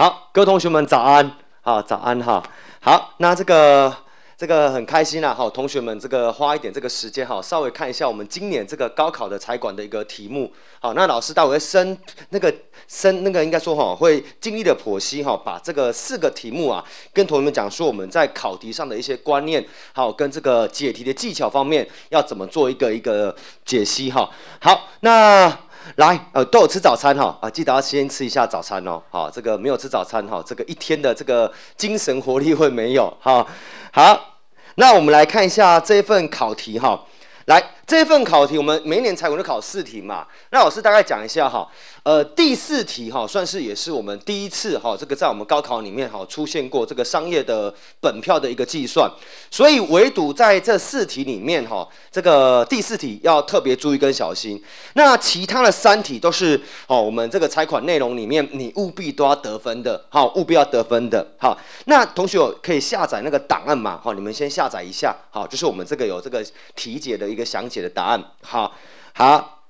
好，各位同学们早安，好早安哈。好，那这个这个很开心啦。好，同学们这个花一点这个时间哈，稍微看一下我们今年这个高考的财管的一个题目。好，那老师待会儿深那个深那个应该说哈，会尽力的剖析哈，把这个四个题目啊，跟同学们讲说我们在考题上的一些观念，好跟这个解题的技巧方面要怎么做一个一个解析哈。好，那。来，呃，都有吃早餐哈，啊，记得要先吃一下早餐哦，好，这个没有吃早餐哈，这个一天的这个精神活力会没有，哈，好，那我们来看一下这份考题哈，来。这份考题，我们每年财管都考四题嘛。那老师大概讲一下哈，呃，第四题哈，算是也是我们第一次哈，这个在我们高考里面哈出现过这个商业的本票的一个计算。所以唯独在这四题里面哈，这个第四题要特别注意跟小心。那其他的三题都是哦，我们这个财款内容里面你务必都要得分的哈，务必要得分的哈。那同学可以下载那个档案嘛好，你们先下载一下好，就是我们这个有这个题解的一个详解。的答案，好，好，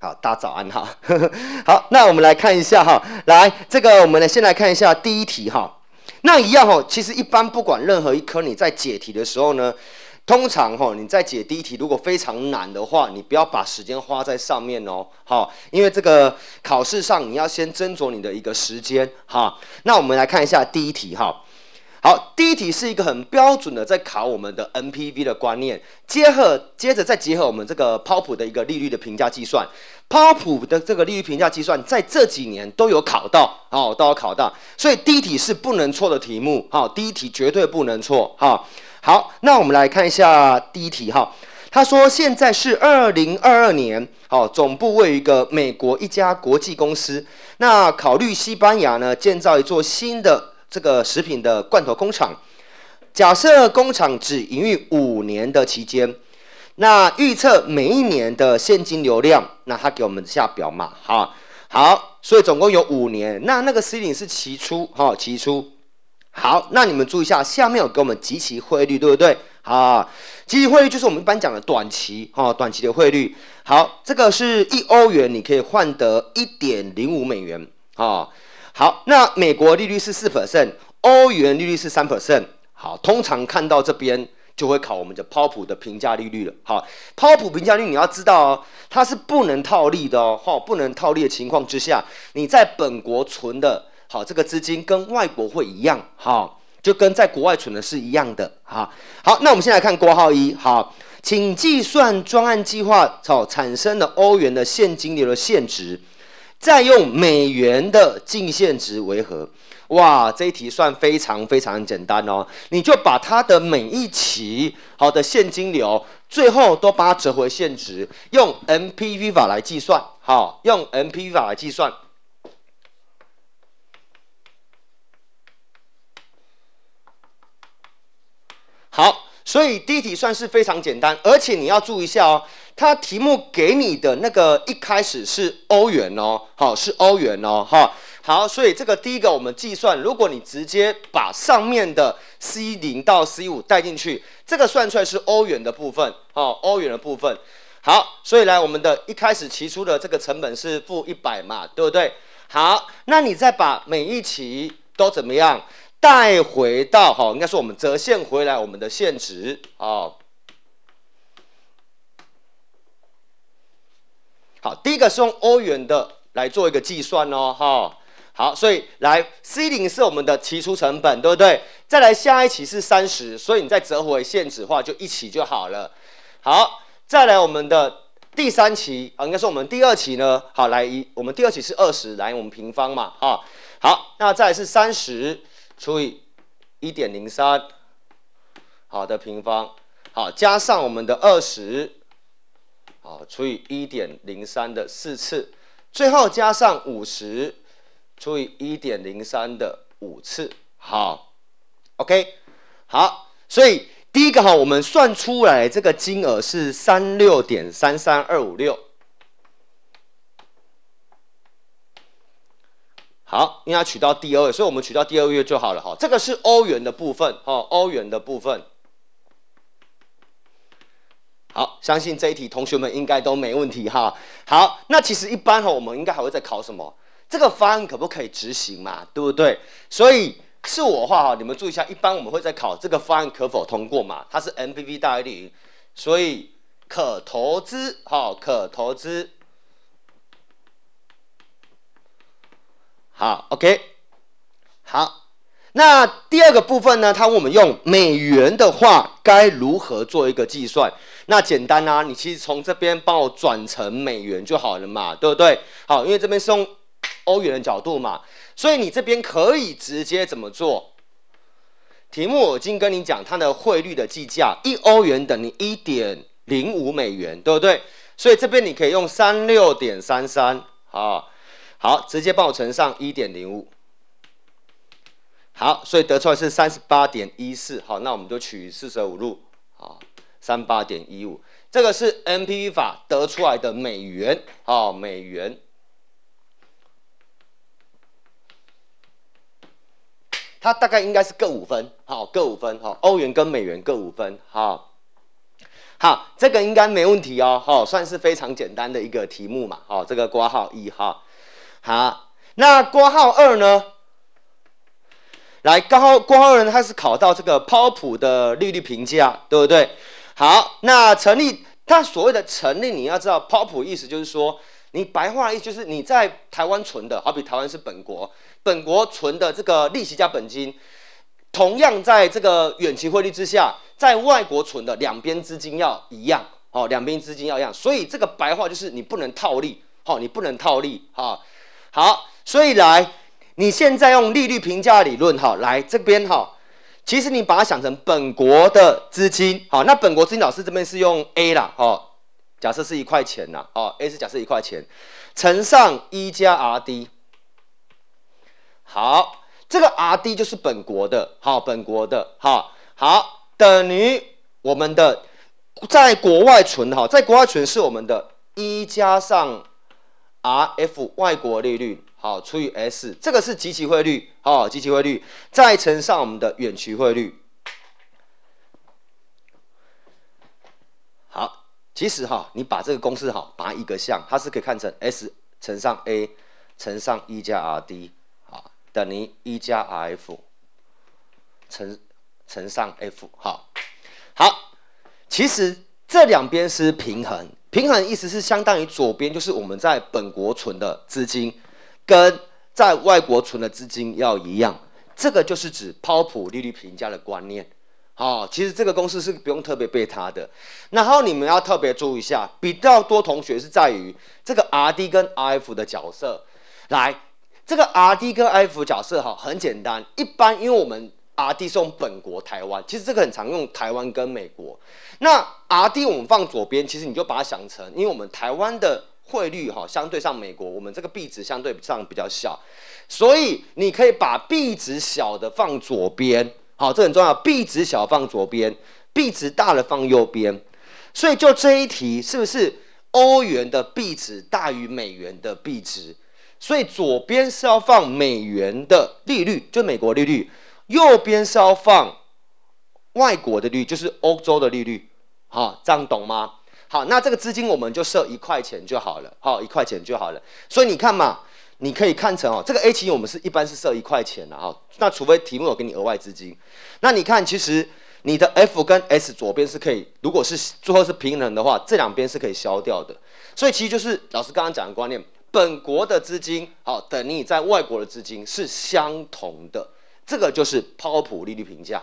好，大家早安哈，好，那我们来看一下哈，来这个我们呢先来看一下第一题哈，那一样哦，其实一般不管任何一科，你在解题的时候呢，通常哈，你在解第一题如果非常难的话，你不要把时间花在上面哦，好，因为这个考试上你要先斟酌你的一个时间哈，那我们来看一下第一题哈。好，第一题是一个很标准的，在考我们的 NPV 的观念，结合接着再结合我们这个抛普的一个利率的评价计算，抛普的这个利率评价计算，在这几年都有考到，哦，都有考到，所以第一题是不能错的题目，哦，第一题绝对不能错，哈，好，那我们来看一下第一题，哈，他说现在是二零二二年，哦，总部位于一个美国一家国际公司，那考虑西班牙呢建造一座新的。这个食品的罐头工厂，假设工厂只营运五年的期间，那预测每一年的现金流量，那他给我们下表嘛，哈，好，所以总共有五年，那那个 C 零是期初，哈，期初，好，那你们注意一下，下面有给我们即期汇率，对不对？好，即期汇率就是我们一般讲的短期，哈，短期的汇率，好，这个是一欧元，你可以换得一点零五美元，啊。好，那美国利率是四 percent，欧元利率是三 percent。好，通常看到这边就会考我们的抛普的评价利率了。好，抛普评价率你要知道哦，它是不能套利的哦。好，不能套利的情况之下，你在本国存的，好这个资金跟外国会一样，好，就跟在国外存的是一样的。哈，好，那我们先来看括号一，好，请计算专案计划好产生的欧元的现金流的现值。再用美元的净现值为和，哇，这一题算非常非常简单哦！你就把它的每一期好的现金流，最后都把它折回现值，用 m p v 法来计算，好，用 m p v 法来计算，好。所以第一题算是非常简单，而且你要注意一下哦，它题目给你的那个一开始是欧元哦，好是欧元哦，哈，好，所以这个第一个我们计算，如果你直接把上面的 C 零到 C 五带进去，这个算出来是欧元的部分哦，欧元的部分，好，所以来我们的一开始提出的这个成本是负一百嘛，对不对？好，那你再把每一期都怎么样？带回到哈，应该是我们折现回来我们的现值啊。好，第一个是用欧元的来做一个计算哦，哈。好，所以来 C 零是我们的提出成本，对不对？再来下一期是三十，所以你再折回现值的话，就一期就好了。好，再来我们的第三期啊，应该说我们第二期呢，好来一，我们第二期是二十，来我们平方嘛，哈。好，那再来是三十。除以一点零三，好的平方，好加上我们的二十，好除以一点零三的四次，最后加上五十除以一点零三的五次，好，OK，好，所以第一个哈，我们算出来这个金额是三六点三三二五六。好，应该取到第二月，所以我们取到第二月就好了哈。这个是欧元的部分哈，欧元的部分。好，相信这一题同学们应该都没问题哈。好，那其实一般哈，我们应该还会再考什么？这个方案可不可以执行嘛？对不对？所以是我话哈，你们注意一下，一般我们会在考这个方案可否通过嘛？它是 MVP 大于零，所以可投资哈，可投资。好，OK，好，那第二个部分呢？他问我们用美元的话该如何做一个计算？那简单啊，你其实从这边帮我转成美元就好了嘛，对不对？好，因为这边是用欧元的角度嘛，所以你这边可以直接怎么做？题目我已经跟你讲，它的汇率的计价，一欧元等于一点零五美元，对不对？所以这边你可以用三六点三三啊。好，直接帮我乘上一点零五。好，所以得出来是三十八点一四。好，那我们就取四舍五入。好，三八点一五。这个是 MPP 法得出来的美元。好，美元。它大概应该是各五分。好，各五分。好，欧元跟美元各五分。好，好，这个应该没问题哦。好，算是非常简单的一个题目嘛。好，这个括号一哈。好，那括号二呢？来，刚号括号二呢？它是考到这个抛普的利率评价，对不对？好，那成立，它所谓的成立，你要知道抛普意思就是说，你白话意思就是你在台湾存的，好比台湾是本国，本国存的这个利息加本金，同样在这个远期汇率之下，在外国存的，两边资金要一样，好，两边资金要一样，所以这个白话就是你不能套利，好，你不能套利，哈。好，所以来，你现在用利率评价理论，哈，来这边哈，其实你把它想成本国的资金，好，那本国资金老师这边是用 A 啦，好，假设是一块钱呐，哦，A 是假设一块钱，乘上一加 RD，好，这个 RD 就是本国的，哈，本国的，哈，好，等于我们的在国外存，哈，在国外存是我们的一加上。Rf 外国利率好除以 S，这个是即其汇率好即其汇率再乘上我们的远期汇率。好，其实哈，你把这个公式把它一个项，它是可以看成 S 乘上 A 乘上一加 Rd 好等于一加 Rf 乘乘上 F。好好，其实这两边是平衡。平衡意思是相当于左边就是我们在本国存的资金，跟在外国存的资金要一样，这个就是指抛普利率评价的观念。好，其实这个公式是不用特别背它的，然后你们要特别注意一下，比较多同学是在于这个 R D 跟 I F 的角色。来，这个 R D 跟 I F 角色哈很简单，一般因为我们。R D 是用本国台湾，其实这个很常用台湾跟美国。那 R D 我们放左边，其实你就把它想成，因为我们台湾的汇率哈，相对上美国，我们这个币值相对上比较小，所以你可以把币值小的放左边，好，这很重要，币值小放左边，币值大的放右边。所以就这一题，是不是欧元的币值大于美元的币值？所以左边是要放美元的利率，就美国利率。右边是要放外国的利率，就是欧洲的利率，哈，这样懂吗？好，那这个资金我们就设一块钱就好了，好，一块钱就好了。所以你看嘛，你可以看成哦，这个 A 期我们是一般是设一块钱的哈。那除非题目有给你额外资金，那你看其实你的 F 跟 S 左边是可以，如果是最后是平衡的话，这两边是可以消掉的。所以其实就是老师刚刚讲的观念，本国的资金好等你在外国的资金是相同的。这个就是抛普利率评价，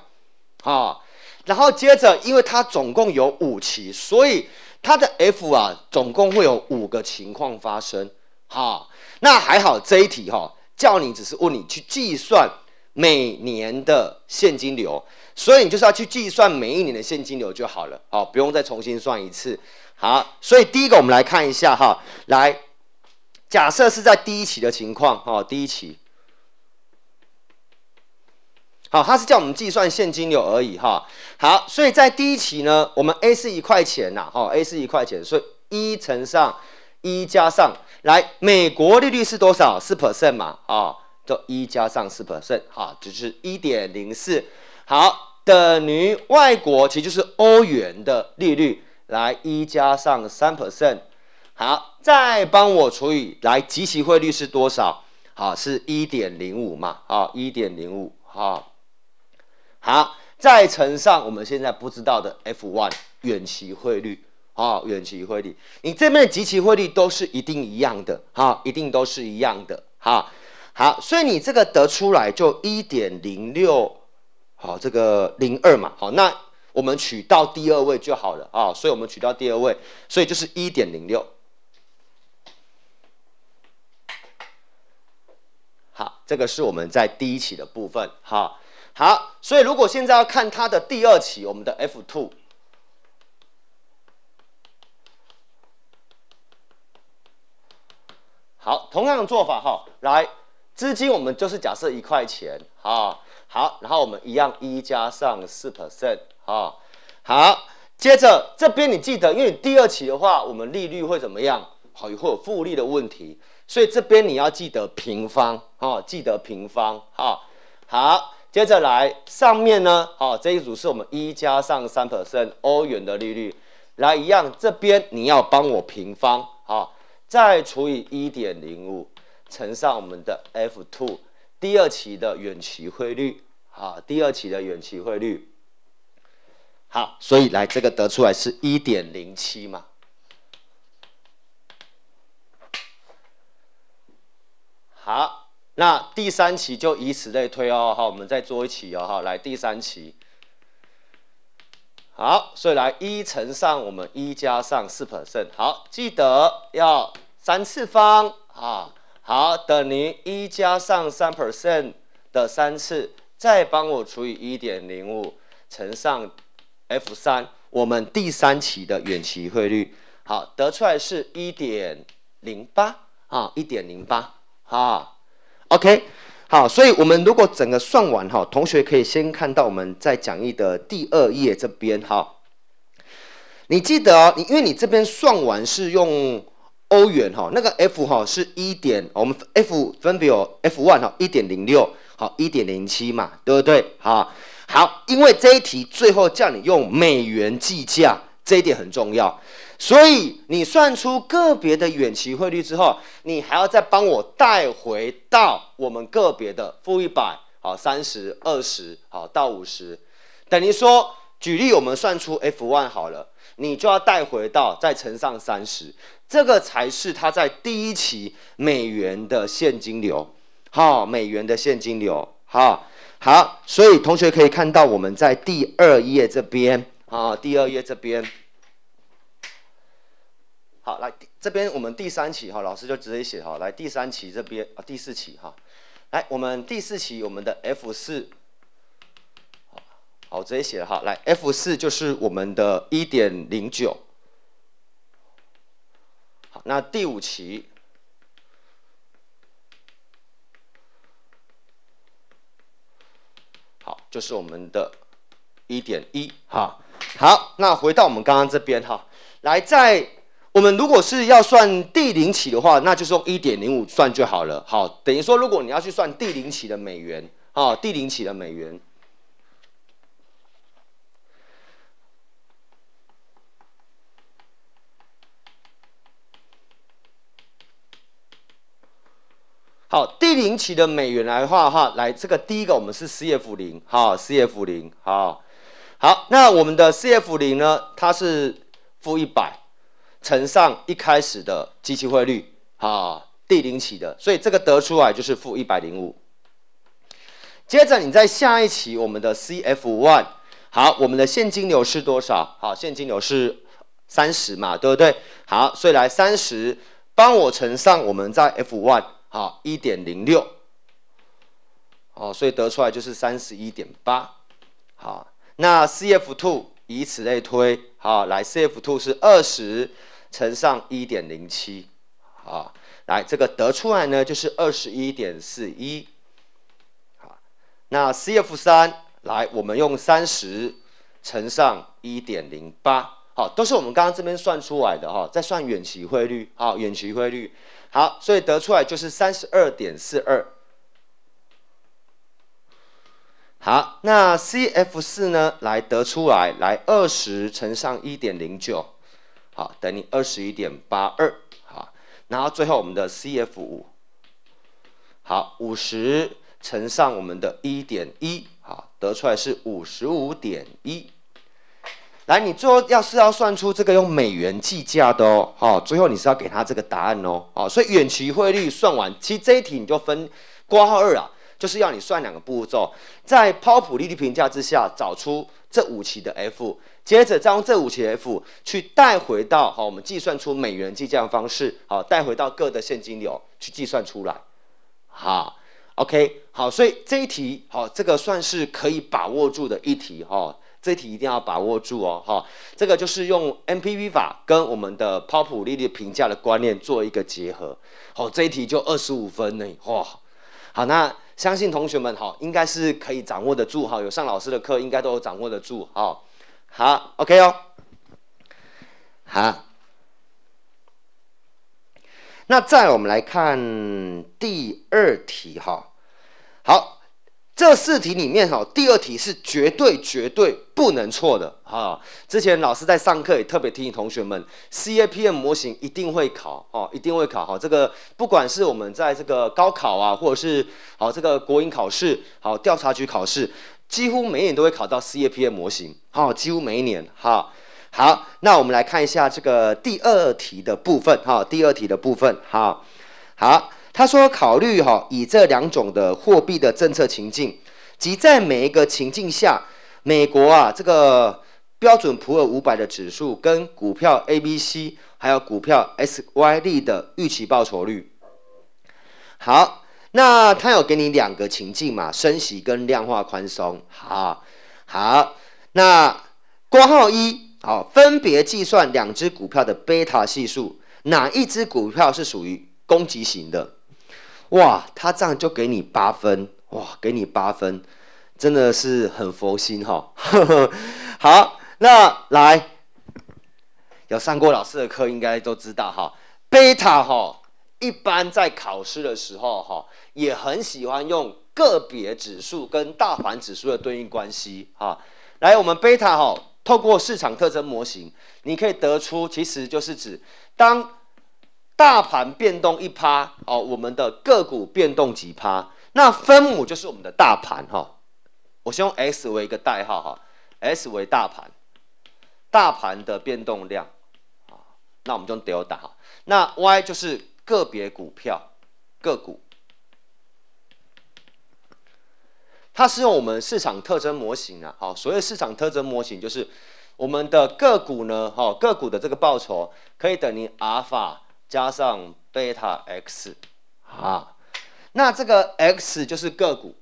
啊，然后接着，因为它总共有五期，所以它的 F 啊，总共会有五个情况发生，哈，那还好这一题哈，叫你只是问你去计算每年的现金流，所以你就是要去计算每一年的现金流就好了，好，不用再重新算一次，好，所以第一个我们来看一下哈，来，假设是在第一期的情况，哈，第一期。好，它是叫我们计算现金流而已哈。好，所以在第一期呢，我们 A 是一块钱呐，哈，A 是一块钱，所以一乘上一加上来，美国利率是多少？四 percent 嘛，啊，就一加上四 percent，哈，就是一点零四，好，等于外国其实就是欧元的利率，来一加上三 percent，好，再帮我除以来即期汇率是多少？好，是一点零五嘛，好，一点零五，好。好，再乘上我们现在不知道的 F one 远期汇率啊，远期汇率，你这边的即期汇率都是一定一样的哈，一定都是一样的哈。好，所以你这个得出来就一点零六，好这个零二嘛，好，那我们取到第二位就好了啊，所以我们取到第二位，所以就是一点零六。好，这个是我们在第一期的部分，好。好，所以如果现在要看它的第二期，我们的 F two，好，同样的做法哈，来资金我们就是假设一块钱啊，好，然后我们一样一加上四 percent 啊，好，接着这边你记得，因为第二期的话，我们利率会怎么样？好，会有复利的问题，所以这边你要记得平方啊，记得平方啊，好。接着来上面呢，好，这一组是我们一加上三 percent 欧元的利率，来一样，这边你要帮我平方，好，再除以一点零五，乘上我们的 F two 第二期的远期汇率，好，第二期的远期汇率，好，所以来这个得出来是一点零七嘛，好。那第三期就以此类推哦，好，我们再做一期哦，好，来第三期，好，所以来一乘上我们一加上四 percent，好，记得要三次方啊，好，等于一加上三 percent 的三次，再帮我除以一点零五乘上 F 三，我们第三期的远期汇率，好，得出来是一点零八啊，一点零八啊。OK，好，所以我们如果整个算完哈，同学可以先看到我们在讲义的第二页这边哈。你记得哦，你因为你这边算完是用欧元哈，那个 F 哈是一点，我们 F 分别有 F one 哈一点零六，好一点零七嘛，对不对？好，好，因为这一题最后叫你用美元计价，这一点很重要。所以你算出个别的远期汇率之后，你还要再帮我带回到我们个别的负一百，好，三十、二十，好，到五十。等于说，举例我们算出 F one 好了，你就要带回到再乘上三十，这个才是它在第一期美元的现金流，哈，美元的现金流，哈，好。所以同学可以看到我们在第二页这边，啊，第二页这边。好，来这边我们第三期哈，老师就直接写哈。来第三期这边啊，第四期哈，来我们第四期我们的 F 四，好，我直接写了哈。来 F 四就是我们的1.09，好，那第五期，好就是我们的1.1哈。好，那回到我们刚刚这边哈，来在。我们如果是要算地零起的话，那就是用一点零五算就好了。好，等于说如果你要去算地零起的美元，啊，地零起的美元，好，地零起的美元来的话，来这个第一个我们是 CF 零，哈 c f 零，好，好，那我们的 CF 零呢，它是负一百。乘上一开始的基期汇率啊，D 零期的，所以这个得出来就是负一百零五。接着你在下一期，我们的 CF one，好，我们的现金流是多少？好，现金流是三十嘛，对不对？好，所以来三十，帮我乘上我们在 F one，好，一点零六，哦，所以得出来就是三十一点八。好，那 CF two，以此类推，好，来 CF two 是二十。乘上一点零七，啊，来这个得出来呢，就是二十一点四一，好，那 CF 三来，我们用三十乘上一点零八，好，都是我们刚刚这边算出来的哈，再算远期汇率，好，远期汇率，好，所以得出来就是三十二点四二，好，那 CF 四呢，来得出来，来二十乘上一点零九。好，等于二十一点八二，好，然后最后我们的 CF 五，好五十乘上我们的一点一，好得出来是五十五点一。来，你最后要是要算出这个用美元计价的哦，好，最后你是要给他这个答案哦，好，所以远期汇率算完，其实这一题你就分括号二啊，就是要你算两个步骤，在抛普利率评价之下找出这五期的 F。接着再用这五千 F 去带回到好，我们计算出美元计价方式，好带回到各的现金流去计算出来，好，OK，好，所以这一题好，这个算是可以把握住的一题哈，这一题一定要把握住哦哈，这个就是用 MPP 法跟我们的 POP 利率评价的观念做一个结合，好，这一题就二十五分呢，哇，好，那相信同学们哈，应该是可以掌握得住哈，有上老师的课应该都有掌握得住哈。好，OK 哦，好，那再我们来看第二题哈。好，这四题里面哈，第二题是绝对绝对不能错的哈。之前老师在上课也特别提醒同学们，CAPM 模型一定会考哦，一定会考哈。这个不管是我们在这个高考啊，或者是好这个国营考试，好调查局考试。几乎每年都会考到 c P a 模型，哈，几乎每一年，哈，好，那我们来看一下这个第二题的部分，哈，第二题的部分，哈，好，他说，考虑哈，以这两种的货币的政策情境，即在每一个情境下，美国啊，这个标准普尔五百的指数跟股票 A、B、C，还有股票 S、Y、D 的预期报酬率，好。那他有给你两个情境嘛，升息跟量化宽松。好好，那括号一，好，分别计算两只股票的贝塔系数，哪一只股票是属于攻击型的？哇，他这样就给你八分，哇，给你八分，真的是很佛心哈。好，那来，有上过老师的课应该都知道哈，贝塔哈。一般在考试的时候，哈，也很喜欢用个别指数跟大盘指数的对应关系，哈。来，我们贝塔，哈，透过市场特征模型，你可以得出，其实就是指当大盘变动一趴，哦，我们的个股变动几趴，那分母就是我们的大盘，哈。我先用 S 为一个代号，哈，S 为大盘，大盘的变动量，啊，那我们就 delta，哈，那 Y 就是。个别股票、个股，它是用我们市场特征模型啊。好，所谓市场特征模型就是我们的个股呢，哈，个股的这个报酬可以等于阿尔法加上贝塔 x 啊。那这个 x 就是个股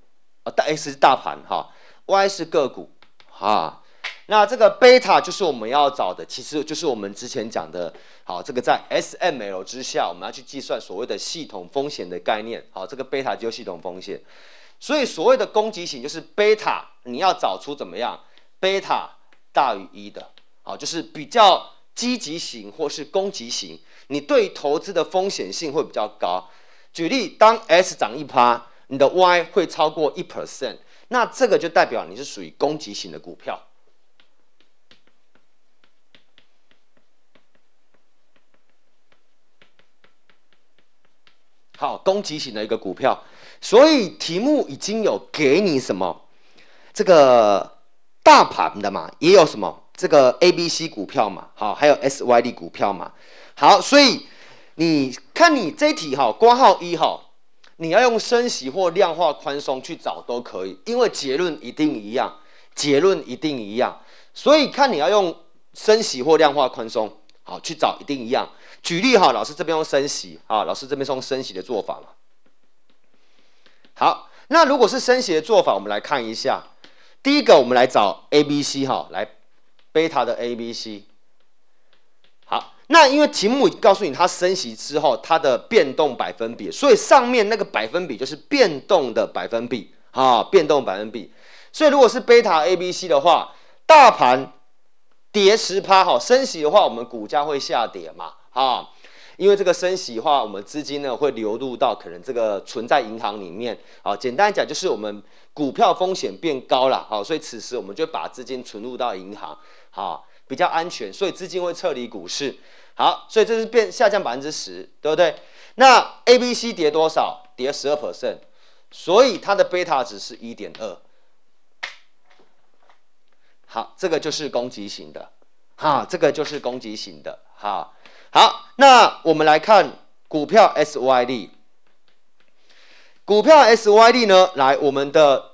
啊，大 x 是大盘哈，y 是个股啊。那这个贝塔就是我们要找的，其实就是我们之前讲的，好，这个在 SML 之下，我们要去计算所谓的系统风险的概念，好，这个贝塔就是系统风险。所以所谓的攻击型就是贝塔，你要找出怎么样，贝塔大于一的，好，就是比较积极型或是攻击型，你对投资的风险性会比较高。举例，当 S 涨一趴，你的 Y 会超过一 percent，那这个就代表你是属于攻击型的股票。好，攻击型的一个股票，所以题目已经有给你什么，这个大盘的嘛，也有什么这个 A、B、C 股票嘛，好，还有 S、Y、D 股票嘛，好，所以你看你这题哈，括号一哈，你要用升息或量化宽松去找都可以，因为结论一定一样，结论一定一样，所以看你要用升息或量化宽松好去找，一定一样。举例哈，老师这边用升息啊，老师这边用升息的做法嘛。好，那如果是升息的做法，我们来看一下。第一个，我们来找 A、B、C 哈，来贝塔的 A、B、C。好，那因为题目告诉你它升息之后它的变动百分比，所以上面那个百分比就是变动的百分比啊，变动百分比。所以如果是贝塔 A、B、C 的话，大盘跌十趴哈，升息的话，我们股价会下跌嘛。啊，因为这个升息的话，我们资金呢会流入到可能这个存在银行里面。啊，简单讲就是我们股票风险变高了，好，所以此时我们就把资金存入到银行，好，比较安全，所以资金会撤离股市。好，所以这是变下降百分之十，对不对？那 A、B、C 跌多少？跌十二 percent，所以它的贝塔值是一点二。好，这个就是攻击型的，哈，这个就是攻击型的，哈。好，那我们来看股票 SYD，股票 SYD 呢？来，我们的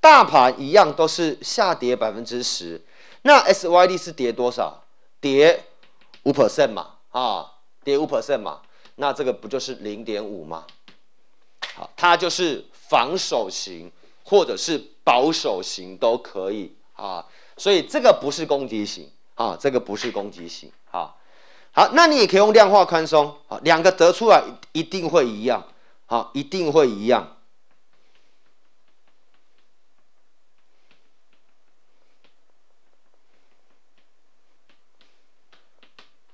大盘一样都是下跌百分之十，那 SYD 是跌多少？跌五 percent 嘛，啊，跌五 percent 嘛，那这个不就是零点五吗？好，它就是防守型或者是保守型都可以啊，所以这个不是攻击型啊，这个不是攻击型。好，那你也可以用量化宽松，好，两个得出来一定会一样，好，一定会一样。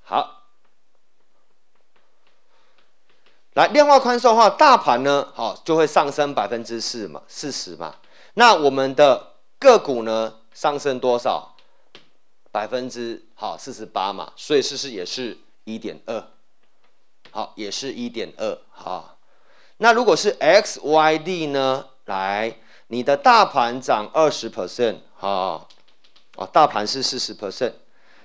好，来量化宽松的话，大盘呢，好就会上升百分之四嘛，四十嘛。那我们的个股呢，上升多少？百分之好四十八嘛，所以是是也是一点二，好也是一点二好。那如果是 X Y D 呢？来，你的大盘涨二十 percent 哈，啊，大盘是四十 percent，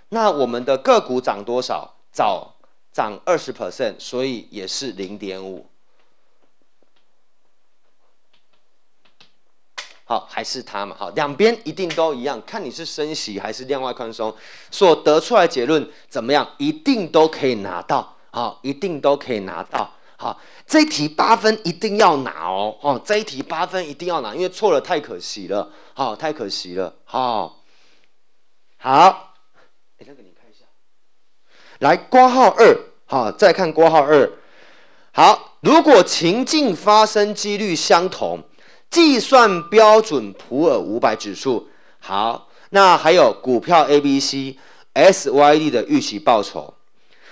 那我们的个股涨多少？涨涨二十 percent，所以也是零点五。好，还是它嘛。好，两边一定都一样，看你是升息还是量外宽松，所得出来结论怎么样，一定都可以拿到。好，一定都可以拿到。好，这一题八分一定要拿哦。哦，这一题八分一定要拿，因为错了太可惜了。好，太可惜了。好，好。哎，那个你看一下，来，括号二，好，再看括号二。好，如果情境发生几率相同。计算标准普尔五百指数。好，那还有股票 A、B、C、S、Y、D 的预期报酬。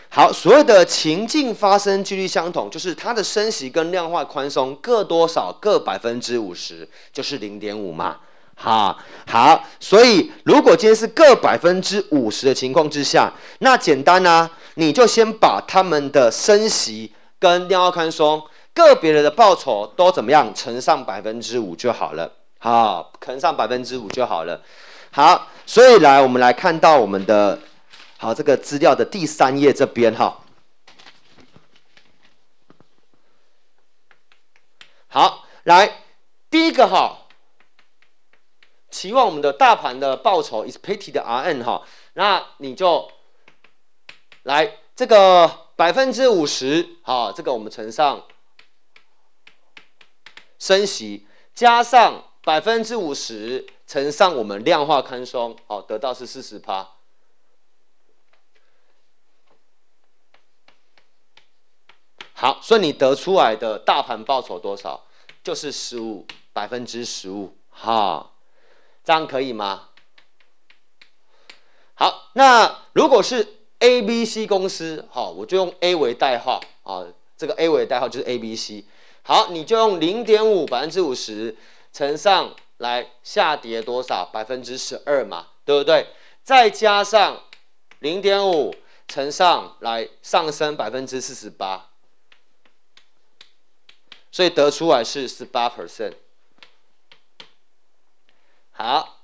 好，所有的情境发生几率相同，就是它的升息跟量化宽松各多少各百分之五十，就是零点五嘛。好，好，所以如果今天是各百分之五十的情况之下，那简单啊，你就先把他们的升息跟量化宽松。个别人的报酬都怎么样？乘上百分之五就好了。好，乘上百分之五就好了。好，所以来我们来看到我们的好这个资料的第三页这边哈。好，来第一个哈，期望我们的大盘的报酬 is p a t d 的 rn 哈，那你就来这个百分之五十哈，这个我们乘上。升息加上百分之五十乘上我们量化宽松，好，得到是四十趴。好，所以你得出来的大盘报酬多少？就是十五，百分之十五，哈，这样可以吗？好，那如果是 A、B、C 公司，好，我就用 A 为代号啊，这个 A 为代号就是 A、B、C。好，你就用零点五百分之五十乘上来下跌多少百分之十二嘛，对不对？再加上零点五乘上来上升百分之四十八，所以得出来是十八 percent。好，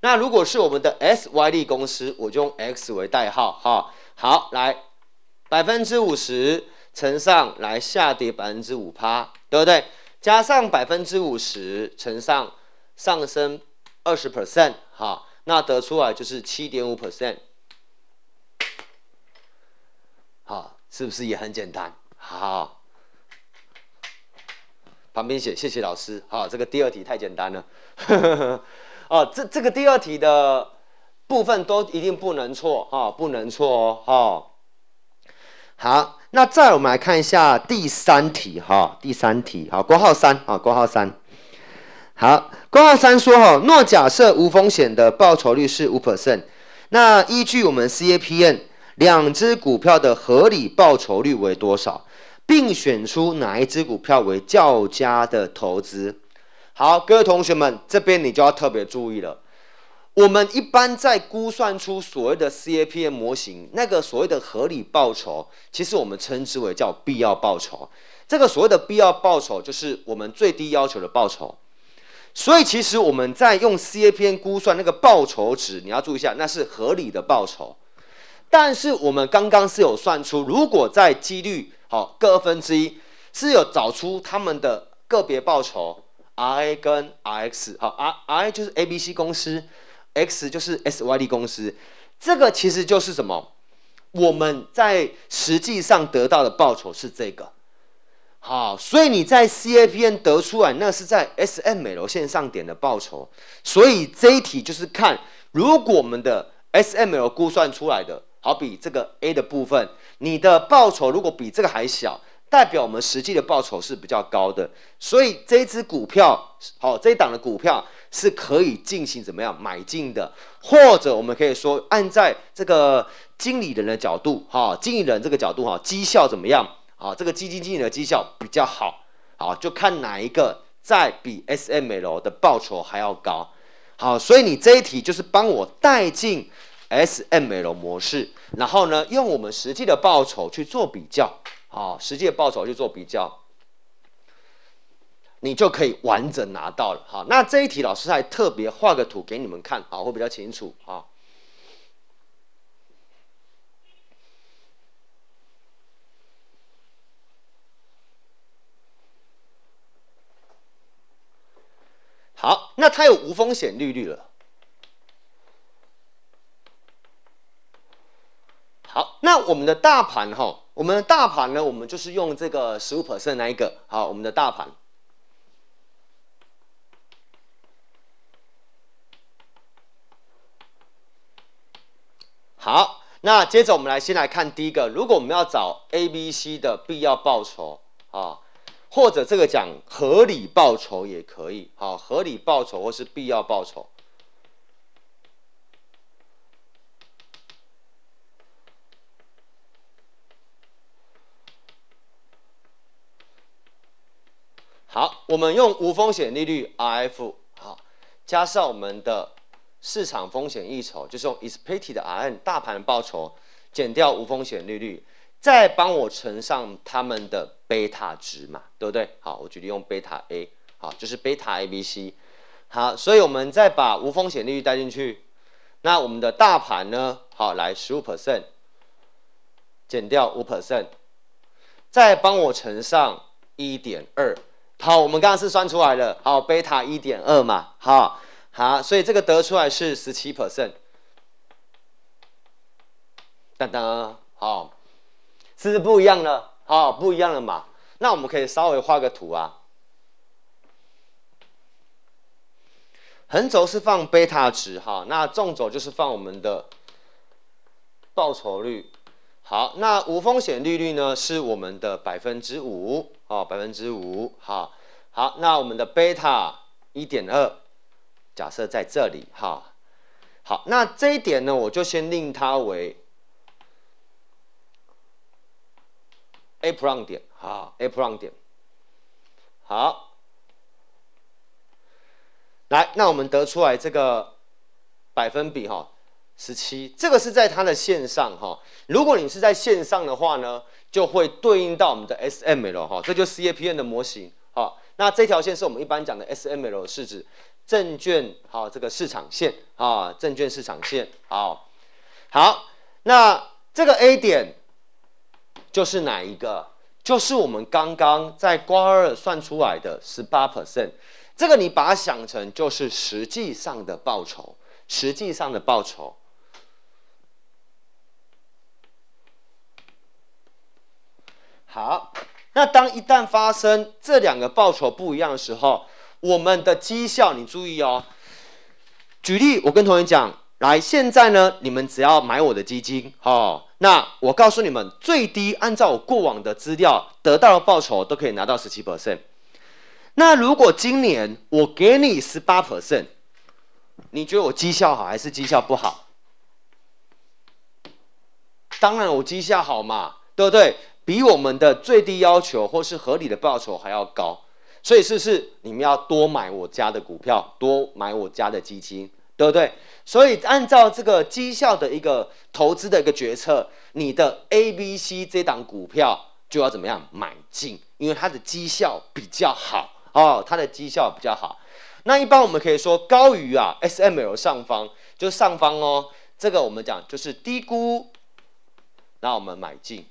那如果是我们的 SYD 公司，我就用 X 为代号哈。好，来百分之五十。乘上来下跌百分之五趴，对不对？加上百分之五十乘上上升二十 percent，好，那得出来就是七点五 percent，好，是不是也很简单？好，旁边写谢谢老师。好，这个第二题太简单了。哦，这这个第二题的部分都一定不能错啊，不能错哦，哈。好。那再我们来看一下第三题哈，第三题好，括号三啊，括号三，好，括号三说哈，若假设无风险的报酬率是五 percent，那依据我们 c a p n 两只股票的合理报酬率为多少，并选出哪一只股票为较佳的投资？好，各位同学们，这边你就要特别注意了。我们一般在估算出所谓的 CAPM 模型那个所谓的合理报酬，其实我们称之为叫必要报酬。这个所谓的必要报酬就是我们最低要求的报酬。所以其实我们在用 CAPM 估算那个报酬值，你要注意一下，那是合理的报酬。但是我们刚刚是有算出，如果在几率好各二分之一，是有找出他们的个别报酬 R A 跟 R X 好 R I 就是 A B C 公司。X 就是 SYD 公司，这个其实就是什么？我们在实际上得到的报酬是这个。好，所以你在 c A p n 得出来，那是在 SM 美楼线上点的报酬。所以这一题就是看，如果我们的 SML 估算出来的，好比这个 A 的部分，你的报酬如果比这个还小，代表我们实际的报酬是比较高的。所以这一只股票，好，这一档的股票。是可以进行怎么样买进的，或者我们可以说按在这个经理人的角度哈，经理人这个角度哈，绩效怎么样啊？这个基金经理的绩效比较好，好就看哪一个在比 SML 的报酬还要高，好，所以你这一题就是帮我带进 SML 模式，然后呢用我们实际的报酬去做比较，啊，实际的报酬去做比较。你就可以完整拿到了。好，那这一题老师还特别画个图给你们看啊，会比较清楚啊。好，那它有无风险利率了。好，那我们的大盘哈，我们的大盘呢，我们就是用这个十五 percent 那一个，好，我们的大盘。好，那接着我们来先来看第一个，如果我们要找 A、B、C 的必要报酬啊，或者这个讲合理报酬也可以，好，合理报酬或是必要报酬。好，我们用无风险利率 Rf，好，加上我们的。市场风险报酬就是用 expected Rn 大盘的报酬减掉无风险利率，再帮我乘上他们的贝塔值嘛，对不对？好，我决定用贝塔 A，好，就是贝塔 A、B、C，好，所以我们再把无风险利率带进去，那我们的大盘呢？好，来十五 percent 减掉五 percent，再帮我乘上一点二，好，我们刚刚是算出来了，好，贝塔一点二嘛，好。好，所以这个得出来是十七 percent，哒哒，好，是不是不一样了？好，不一样了嘛？那我们可以稍微画个图啊。横轴是放贝塔值哈，那纵轴就是放我们的报酬率。好，那无风险利率呢是我们的百分之五哦，百分之五。好，好，那我们的贝塔一点二。假设在这里哈，好，那这一点呢，我就先令它为 A p r n 点哈，A p r n 点。好，来，那我们得出来这个百分比哈，十七，这个是在它的线上哈。如果你是在线上的话呢，就会对应到我们的 S M L 哈，这就 C A P n 的模型哈。那这条线是我们一般讲的 S M L 指。证券好，这个市场线啊，证券市场线好，好，那这个 A 点就是哪一个？就是我们刚刚在瓜二算出来的十八 percent，这个你把它想成就是实际上的报酬，实际上的报酬。好，那当一旦发生这两个报酬不一样的时候，我们的绩效，你注意哦。举例，我跟同学讲，来，现在呢，你们只要买我的基金，哦，那我告诉你们，最低按照我过往的资料得到的报酬都可以拿到十七 percent。那如果今年我给你十八 percent，你觉得我绩效好还是绩效不好？当然我绩效好嘛，对不对？比我们的最低要求或是合理的报酬还要高。所以是是，你们要多买我家的股票，多买我家的基金，对不对？所以按照这个绩效的一个投资的一个决策，你的 A、B、C 这档股票就要怎么样买进？因为它的绩效比较好哦，它的绩效比较好。那一般我们可以说高于啊 SML 上方，就上方哦。这个我们讲就是低估，那我们买进。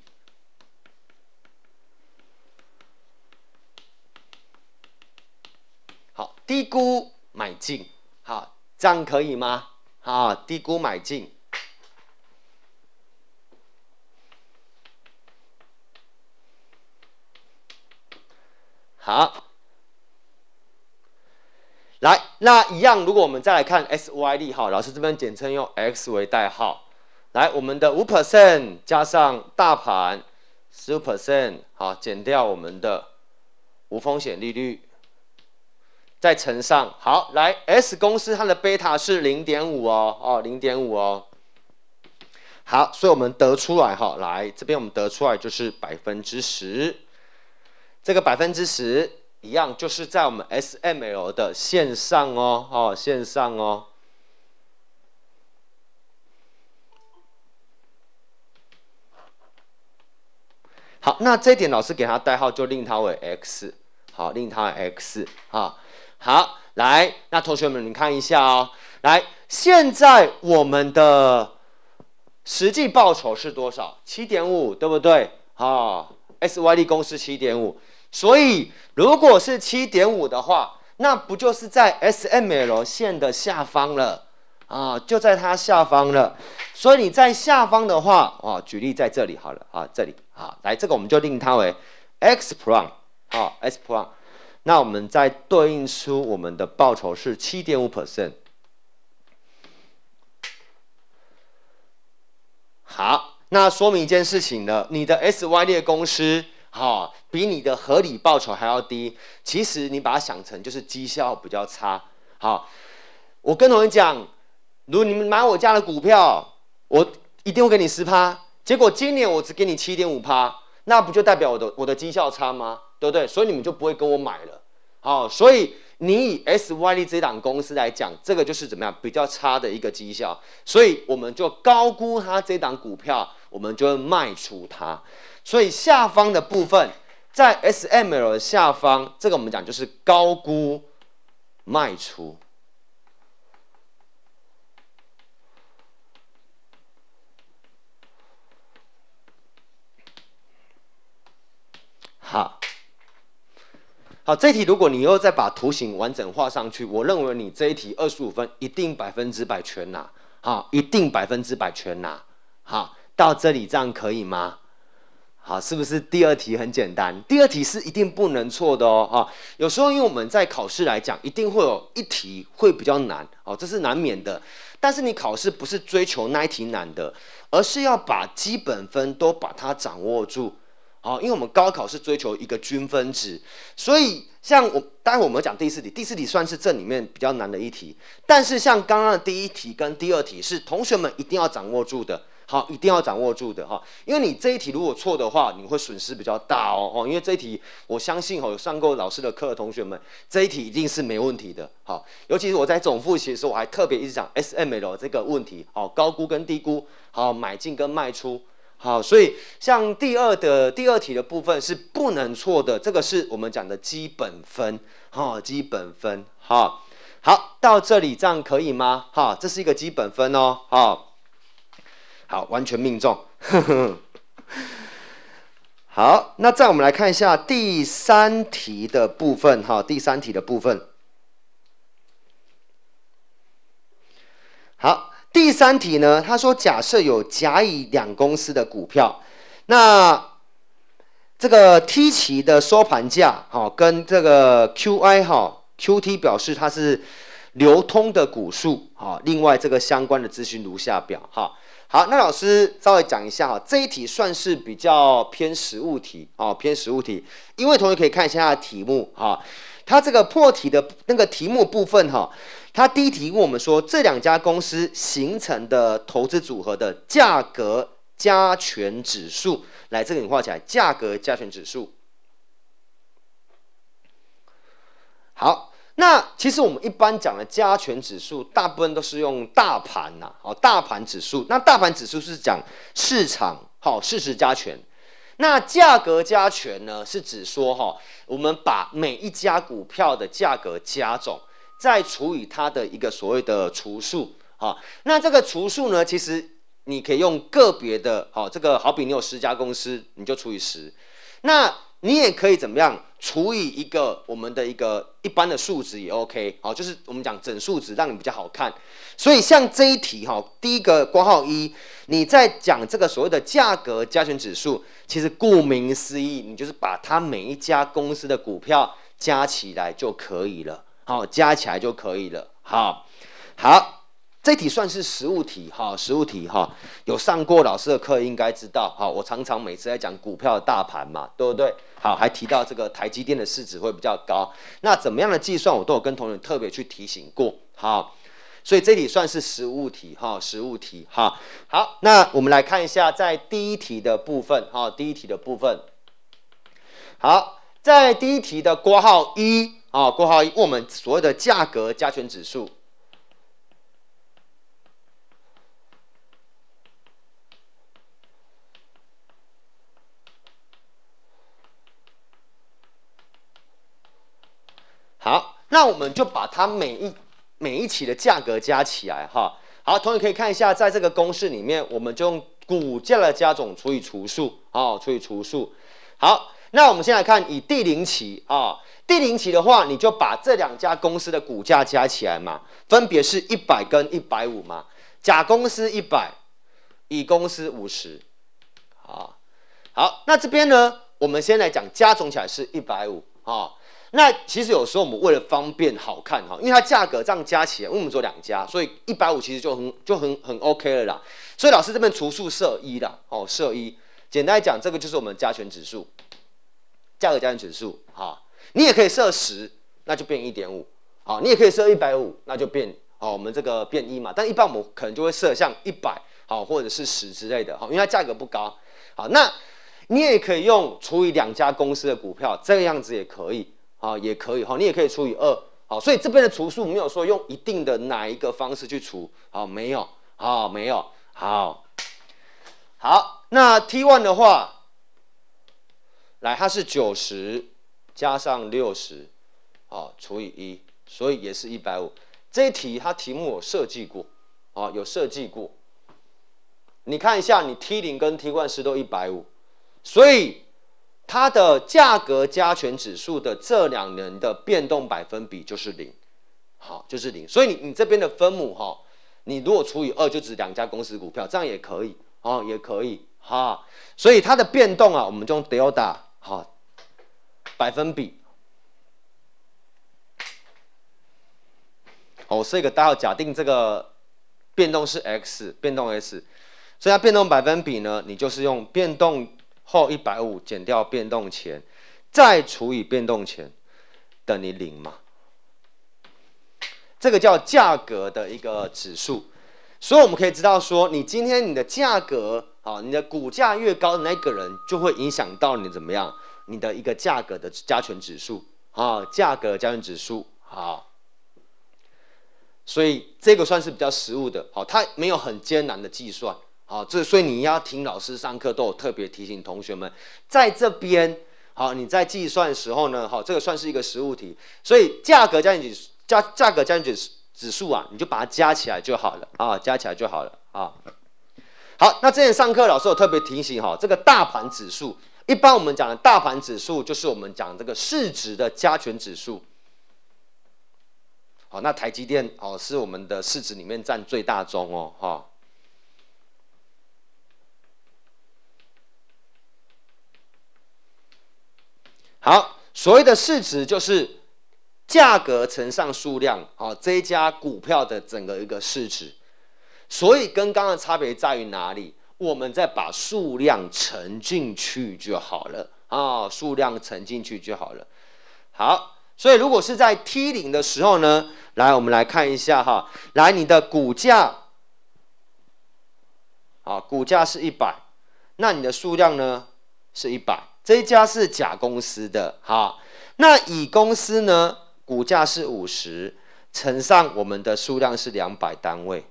好，低估买进，好，这样可以吗？好，低估买进。好，来，那一样，如果我们再来看 SYD，好，老师这边简称用 X 为代号。来，我们的五 percent 加上大盘十 percent，好，减掉我们的无风险利率。再乘上好来，S 公司它的贝塔是零点五哦哦零点五哦。好，所以我们得出来哈，来这边我们得出来就是百分之十，这个百分之十一样就是在我们 SML 的线上哦哦线上哦。好，那这点老师给他代号就令它为 X，好令它 X 啊。好，来，那同学们，你看一下啊，来，现在我们的实际报酬是多少？七点五，对不对？好 s y d 公司七点五，所以如果是七点五的话，那不就是在 s m L 线的下方了啊？就在它下方了。所以你在下方的话，啊，举例在这里好了啊，这里啊，来，这个我们就定它为 XPRON，好，XPRON。那我们再对应出我们的报酬是七点五 percent。好，那说明一件事情呢，你的 SY 列公司哈比你的合理报酬还要低，其实你把它想成就是绩效比较差。好，我跟同学讲，如果你们买我家的股票，我一定会给你十趴，结果今年我只给你七点五趴，那不就代表我的我的绩效差吗？对不对？所以你们就不会跟我买了。好，所以你以 SYD 这档公司来讲，这个就是怎么样比较差的一个绩效，所以我们就高估它这档股票，我们就会卖出它。所以下方的部分在 s m L 的下方，这个我们讲就是高估卖出。好。好，这题如果你又再把图形完整画上去，我认为你这一题二十五分一定百分之百全拿。好，一定百分之百全拿。好，到这里这样可以吗？好，是不是第二题很简单？第二题是一定不能错的哦。哈，有时候因为我们在考试来讲，一定会有一题会比较难哦，这是难免的。但是你考试不是追求那一题难的，而是要把基本分都把它掌握住。好，因为我们高考是追求一个均分值，所以像我待会我们要讲第四题，第四题算是这里面比较难的一题。但是像刚刚第一题跟第二题是同学们一定要掌握住的，好，一定要掌握住的哈。因为你这一题如果错的话，你会损失比较大哦，哦，因为这一题我相信哦，上过老师的课的同学们，这一题一定是没问题的。好，尤其是我在总复习的时候，我还特别一直讲 SML 这个问题，哦，高估跟低估，好，买进跟卖出。好，所以像第二的第二题的部分是不能错的，这个是我们讲的基本分，哈，基本分，哈，好，到这里这样可以吗？哈，这是一个基本分哦，哈，好，完全命中，好，那再我们来看一下第三题的部分，哈，第三题的部分，好。第三题呢？他说，假设有甲、乙两公司的股票，那这个 T 期的收盘价，哈，跟这个 QI 哈，QT 表示它是流通的股数，哈。另外，这个相关的资讯如下表，哈。好，那老师稍微讲一下，哈，这一题算是比较偏实物题，哦，偏实物题，因为同学可以看一下题目，哈，它这个破题的那个题目部分，哈。他第一题问我们说，这两家公司形成的投资组合的价格加权指数，来，这个你画起来，价格加权指数。好，那其实我们一般讲的加权指数，大部分都是用大盘呐，好，大盘指数。那大盘指数是讲市场，好，市值加权。那价格加权呢，是指说哈，我们把每一家股票的价格加总。再除以它的一个所谓的除数，好，那这个除数呢，其实你可以用个别的，好，这个好比你有十家公司，你就除以十，那你也可以怎么样除以一个我们的一个一般的数值也 OK，好，就是我们讲整数值让你比较好看。所以像这一题哈，第一个括号一，你在讲这个所谓的价格加权指数，其实顾名思义，你就是把它每一家公司的股票加起来就可以了。好，加起来就可以了。好，好，这题算是实物题哈，实物题哈，有上过老师的课应该知道。好，我常常每次在讲股票的大盘嘛，对不对？好，还提到这个台积电的市值会比较高，那怎么样的计算，我都有跟同学特别去提醒过。好，所以这里算是实物题哈，实物题哈。好，那我们来看一下在第一题的部分哈，第一题的部分。好，在第一题的括号一。好，括号一，我们所谓的价格加权指数。好，那我们就把它每一每一起的价格加起来，哈。好，同学可以看一下，在这个公式里面，我们就用股价的加总除以除数，好，除以除数，好。那我们先来看以第零期啊，第零期的话，你就把这两家公司的股价加起来嘛，分别是一百跟一百五嘛，甲公司一百，乙公司五十，啊，好，那这边呢，我们先来讲加总起来是一百五啊，那其实有时候我们为了方便好看哈，因为它价格这样加起来，为我们做两家，所以一百五其实就很就很很 OK 了啦，所以老师这边除数设一啦，哦，设一，简单讲这个就是我们加权指数。价格加权指数，哈，你也可以设十，那就变一点五，好，你也可以设一百五，那就变，好，我们这个变一嘛，但一般我可能就会设像一百，好，或者是十之类的，好，因为它价格不高，好，那你也可以用除以两家公司的股票，这个样子也可以，好，也可以，好，你也可以除以二，好，所以这边的除数没有说用一定的哪一个方式去除，好，没有，好，没有，好，好，那 T one 的话。来，它是九十加上六十，啊，除以一，所以也是一百五。这一题它题目有设计过，啊有设计过。你看一下，你 T 零跟 T 冠十都一百五，所以它的价格加权指数的这两年的变动百分比就是零，好就是零。所以你你这边的分母哈，你如果除以二，就指两家公司股票，这样也可以啊，也可以哈。所以它的变动啊，我们就用 Delta。好，百分比。哦，所以个大家假定这个变动是 X，变动 S，所以它变动百分比呢，你就是用变动后一百五减掉变动前，再除以变动前，等于零嘛。这个叫价格的一个指数，所以我们可以知道说，你今天你的价格。好，你的股价越高那个人就会影响到你怎么样？你的一个价格的加权指数好，价格加权指数好，所以这个算是比较实物的。好，它没有很艰难的计算。好，这所以你要听老师上课都有特别提醒同学们，在这边好，你在计算的时候呢，好，这个算是一个实物题。所以价格加权指价价格加权指指数啊，你就把它加起来就好了啊，加起来就好了啊。好，那之前上课老师有特别提醒哈，这个大盘指数，一般我们讲的大盘指数就是我们讲这个市值的加权指数。好，那台积电哦是我们的市值里面占最大宗哦哈。好，所谓的市值就是价格乘上数量，好，这一家股票的整个一个市值。所以跟刚刚差别在于哪里？我们再把数量乘进去就好了啊，数量乘进去就好了。好，所以如果是在 T 零的时候呢，来，我们来看一下哈，来，你的股价，好，股价是一百，那你的数量呢是一百，这一家是甲公司的哈，那乙公司呢股价是五十，乘上我们的数量是两百单位。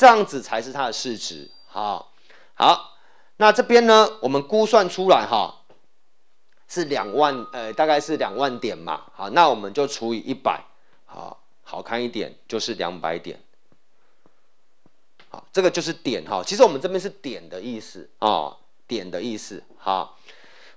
这样子才是它的市值，好，好，那这边呢，我们估算出来哈，是两万，呃，大概是两万点嘛，好，那我们就除以一百，好，好看一点就是两百点，好，这个就是点哈，其实我们这边是点的意思啊，点的意思，好，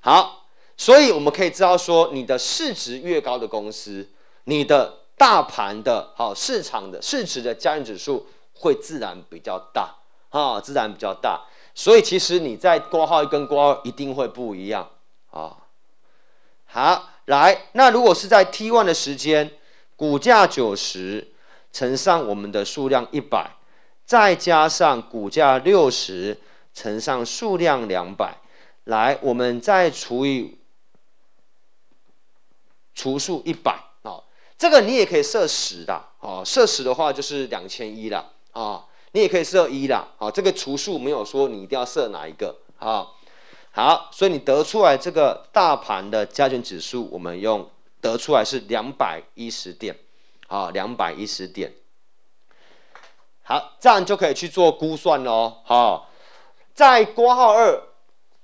好，所以我们可以知道说，你的市值越高的公司，你的大盘的好市场的市值的加权指数。会自然比较大啊，自然比较大，所以其实你在挂号一跟挂号一定会不一样啊。好，来，那如果是在 T one 的时间，股价九十乘上我们的数量一百，再加上股价六十乘上数量两百，来，我们再除以除数一百啊，这个你也可以设十的啊，设十的话就是两千一了。啊，你也可以设一啦，好，这个除数没有说你一定要设哪一个，啊，好，所以你得出来这个大盘的加权指数，我们用得出来是两百一十点，啊，两百一十点，好，这样就可以去做估算喽，好，在括号二，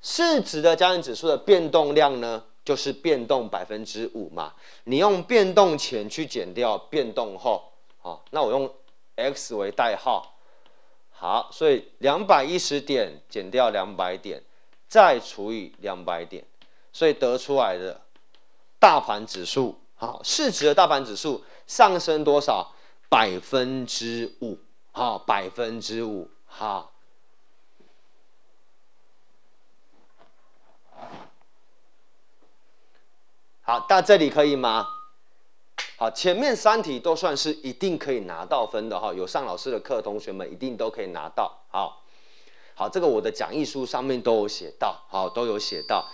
市值的加权指数的变动量呢，就是变动百分之五嘛，你用变动前去减掉变动后，好，那我用。X 为代号，好，所以两百一十点减掉两百点，再除以两百点，所以得出来的大盘指数，好，市值的大盘指数上升多少？百分之五，好，百分之五，好，好，到这里可以吗？好，前面三题都算是一定可以拿到分的哈。有上老师的课，同学们一定都可以拿到。好好，这个我的讲义书上面都有写到，好都有写到。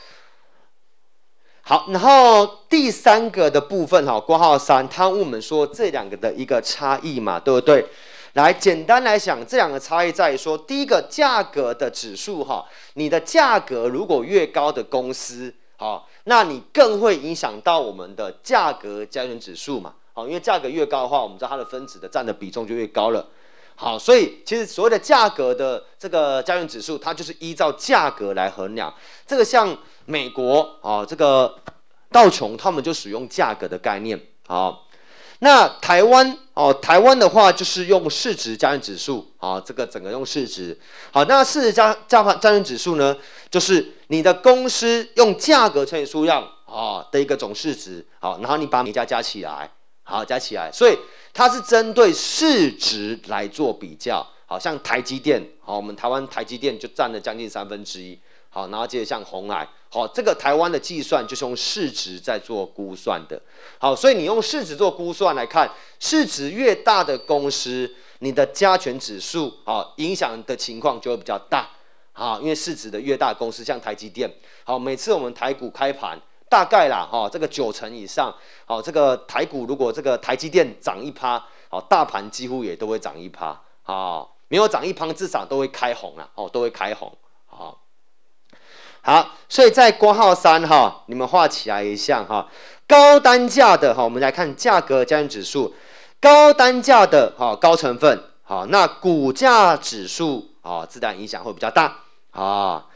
好，然后第三个的部分哈，括号三，他问我们说这两个的一个差异嘛，对不对？来，简单来讲，这两个差异在于说，第一个价格的指数哈，你的价格如果越高的公司，好。那你更会影响到我们的价格加权指数嘛？好，因为价格越高的话，我们知道它的分子的占的比重就越高了。好，所以其实所谓的价格的这个加权指数，它就是依照价格来衡量。这个像美国啊，这个道琼他们就使用价格的概念好。那台湾哦，台湾的话就是用市值加权指数啊，这个整个用市值好，那市值加加权加权指数呢，就是你的公司用价格乘以数量啊的一个总市值好，然后你把每家加起来好加起来，所以它是针对市值来做比较，好像台积电好，我们台湾台积电就占了将近三分之一。好，然后接着像红海，好，这个台湾的计算就是用市值在做估算的。好，所以你用市值做估算来看，市值越大的公司，你的加权指数，好，影响的情况就会比较大。好，因为市值的越大公司，像台积电，好，每次我们台股开盘，大概啦，哈，这个九成以上，好，这个台股如果这个台积电涨一趴，好，大盘几乎也都会涨一趴，好，没有涨一趴至少都会开红啊，哦，都会开红。好，所以在括号三哈，你们画起来一下哈。高单价的哈，我们来看价格加易指数，高单价的哈，高成分哈，那股价指数啊，自然影响会比较大啊。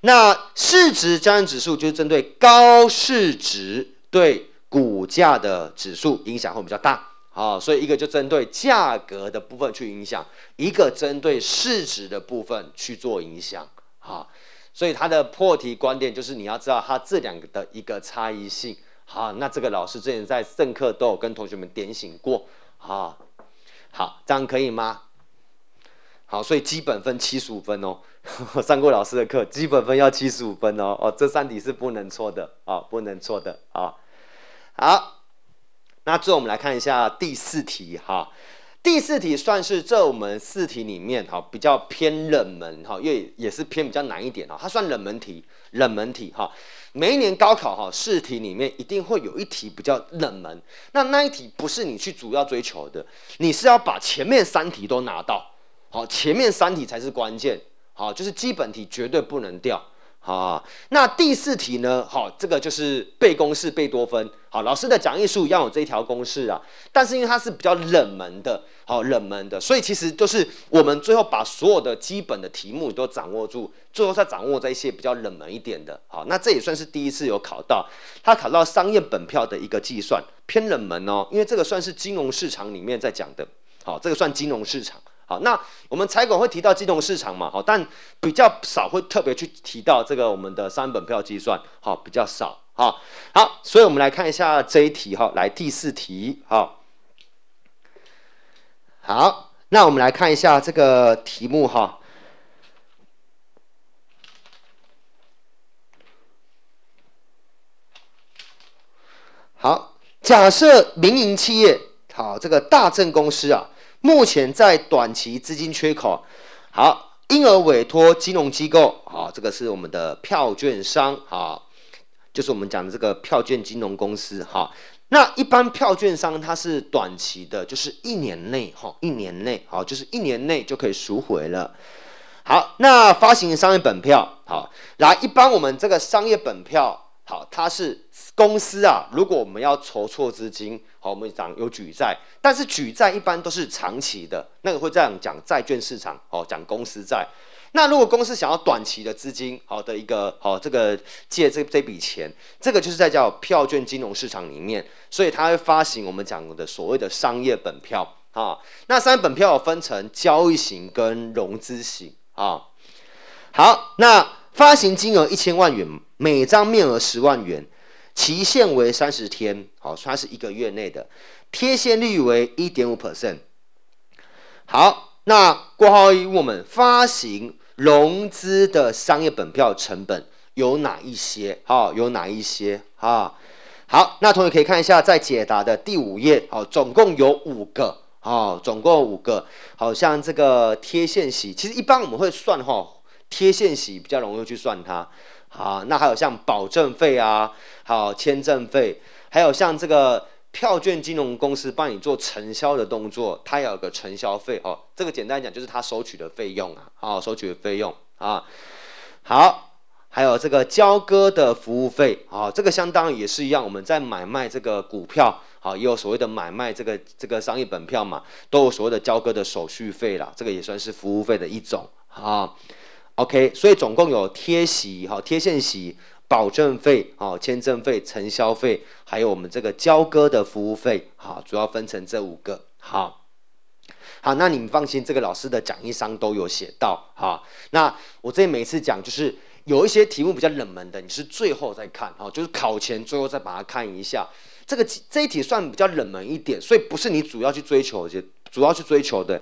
那市值加易指数就是针对高市值对股价的指数影响会比较大啊。所以一个就针对价格的部分去影响，一个针对市值的部分去做影响啊。所以他的破题观点就是你要知道他这两个的一个差异性，好，那这个老师之前在政课都有跟同学们点醒过，啊，好，这样可以吗？好，所以基本分七十五分哦，上过老师的课，基本分要七十五分哦，哦，这三题是不能错的啊，不能错的啊，好，那最后我们来看一下第四题哈。第四题算是这我们四题里面哈比较偏冷门哈，因为也是偏比较难一点哈，它算冷门题，冷门题哈。每一年高考哈试题里面一定会有一题比较冷门，那那一题不是你去主要追求的，你是要把前面三题都拿到，好，前面三题才是关键，好，就是基本题绝对不能掉。啊，那第四题呢？好，这个就是背公式背多分。好，老师的讲义书要有这一条公式啊。但是因为它是比较冷门的，好冷门的，所以其实就是我们最后把所有的基本的题目都掌握住，最后再掌握这些比较冷门一点的。好，那这也算是第一次有考到它考到商业本票的一个计算，偏冷门哦。因为这个算是金融市场里面在讲的，好，这个算金融市场。好，那我们财管会提到金融市场嘛，好，但比较少会特别去提到这个我们的三本票计算，好，比较少，好，好，所以我们来看一下这一题，哈，来第四题，好，好，那我们来看一下这个题目，哈，好，假设民营企业，好，这个大正公司啊。目前在短期资金缺口，好，因而委托金融机构，好，这个是我们的票券商，好，就是我们讲的这个票券金融公司，哈。那一般票券商它是短期的，就是一年内，哈，一年内，好，就是一年内就可以赎回了。好，那发行商业本票，好，来，一般我们这个商业本票。好，它是公司啊。如果我们要筹措资金，好，我们讲有举债，但是举债一般都是长期的。那个会这样讲，债券市场，哦，讲公司债。那如果公司想要短期的资金，好的一个，好这个借这这笔钱，这个就是在叫票券金融市场里面，所以它会发行我们讲的所谓的商业本票啊。那商业本票分成交易型跟融资型啊。好，那。发行金额一千万元，每张面额十万元，期限为三十天，好，算是一个月内的贴现率为一点五 percent。好，那号一，我们发行融资的商业本票成本有哪一些？好，有哪一些？哈，好，那同学可以看一下在解答的第五页，好，总共有五个，啊，总共五个，好像这个贴现息，其实一般我们会算，哈。贴现息比较容易去算它，好，那还有像保证费啊，好签证费，还有像这个票券金融公司帮你做承销的动作，它有个承销费哦，这个简单讲就是它收取的费用啊，哦，收取的费用啊，好，还有这个交割的服务费啊，这个相当于也是一样，我们在买卖这个股票，好，也有所谓的买卖这个这个商业本票嘛，都有所谓的交割的手续费啦，这个也算是服务费的一种啊。OK，所以总共有贴息哈、贴现息、保证费、哈、签证费、承销费，还有我们这个交割的服务费，哈，主要分成这五个，哈。好，那你们放心，这个老师的讲义上都有写到，哈。那我这每次讲就是有一些题目比较冷门的，你是最后再看，哦，就是考前最后再把它看一下。这个这一题算比较冷门一点，所以不是你主要去追求的。主要去追求的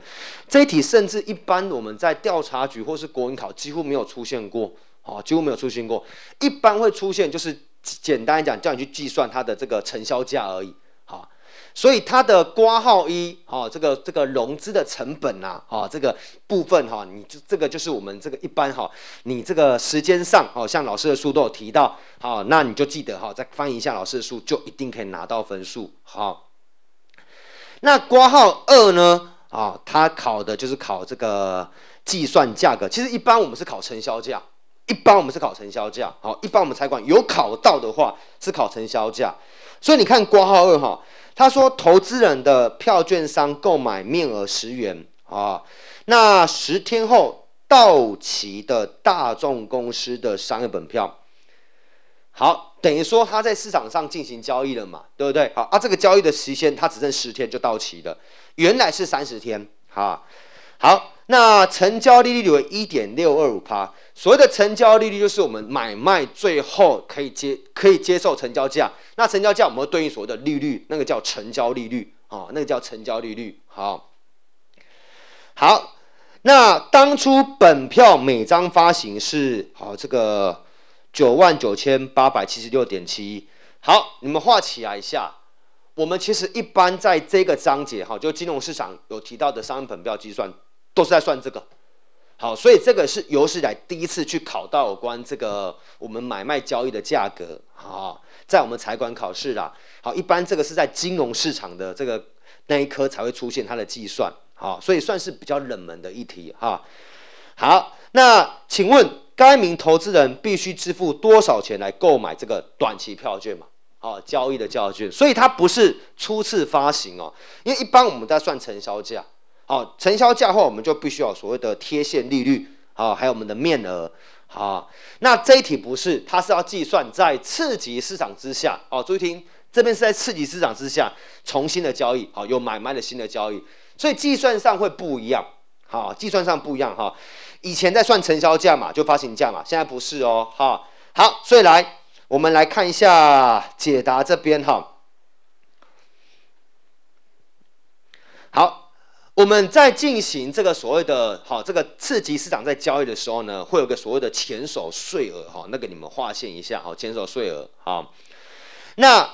这一题，甚至一般我们在调查局或是国文考几乎没有出现过，哦，几乎没有出现过。一般会出现就是简单讲叫你去计算它的这个成交价而已，好，所以它的挂号一，哦，这个这个融资的成本呐，哦，这个部分哈，你就这个就是我们这个一般哈，你这个时间上，哦，像老师的书都有提到，好，那你就记得哈，再翻一下老师的书，就一定可以拿到分数，好。那挂号二呢？啊，他考的就是考这个计算价格。其实一般我们是考成销价，一般我们是考成销价。好，一般我们财管有考到的话是考成销价。所以你看挂号二哈，他说投资人的票券商购买面额十元啊，那十天后到期的大众公司的商业本票。好。等于说他在市场上进行交易了嘛，对不对？好啊，这个交易的期限他只剩十天就到期了，原来是三十天啊。好，那成交利率为一点六二五趴。所谓的成交利率就是我们买卖最后可以接可以接受成交价，那成交价我们会对应所谓的利率，那个叫成交利率啊，那个叫成交利率。好，好，那当初本票每张发行是好这个。九万九千八百七十六点七一，好，你们画起来一下。我们其实一般在这个章节哈，就金融市场有提到的商业本票计算，都是在算这个。好，所以这个是由以来第一次去考到有关这个我们买卖交易的价格啊，在我们财管考试啦。好，一般这个是在金融市场的这个那一科才会出现它的计算好，所以算是比较冷门的议题哈。好，那请问？该名投资人必须支付多少钱来购买这个短期票券嘛？啊，交易的票券，所以它不是初次发行哦，因为一般我们在算承销价，好，承销价的话我们就必须有所谓的贴现利率啊，还有我们的面额啊。那这一题不是，它是要计算在次级市场之下哦，注意听，这边是在次级市场之下重新的交易，好，有买卖的新的交易，所以计算上会不一样，好，计算上不一样哈。以前在算成交价嘛，就发行价嘛，现在不是哦，哈，好，所以来我们来看一下解答这边哈。好，我们在进行这个所谓的，好，这个刺激市场在交易的时候呢，会有个所谓的前手税额哈，那给你们划线一下，哈，前手税额哈。那